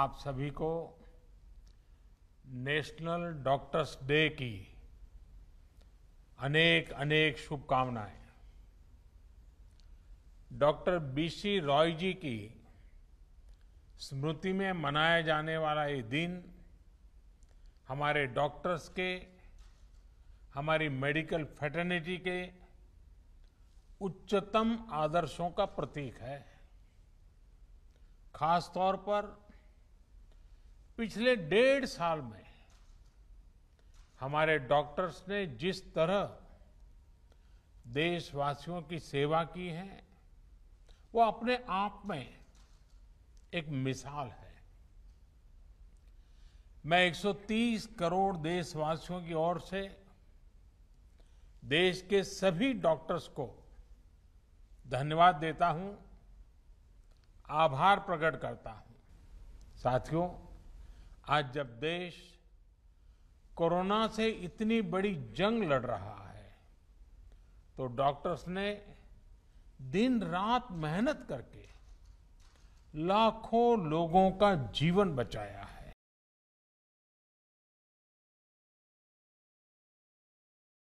आप सभी को नेशनल डॉक्टर्स डे की अनेक अनेक शुभकामनाएं डॉक्टर बीसी रॉय जी की स्मृति में मनाया जाने वाला ये दिन हमारे डॉक्टर्स के हमारी मेडिकल फैटर्निटी के उच्चतम आदर्शों का प्रतीक है खास तौर पर पिछले डेढ़ साल में हमारे डॉक्टर्स ने जिस तरह देशवासियों की सेवा की है वो अपने आप में एक मिसाल है मैं 130 करोड़ देशवासियों की ओर से देश के सभी डॉक्टर्स को धन्यवाद देता हूं आभार प्रकट करता हूं साथियों आज जब देश कोरोना से इतनी बड़ी जंग लड़ रहा है तो डॉक्टर्स ने दिन रात मेहनत करके लाखों लोगों का जीवन बचाया है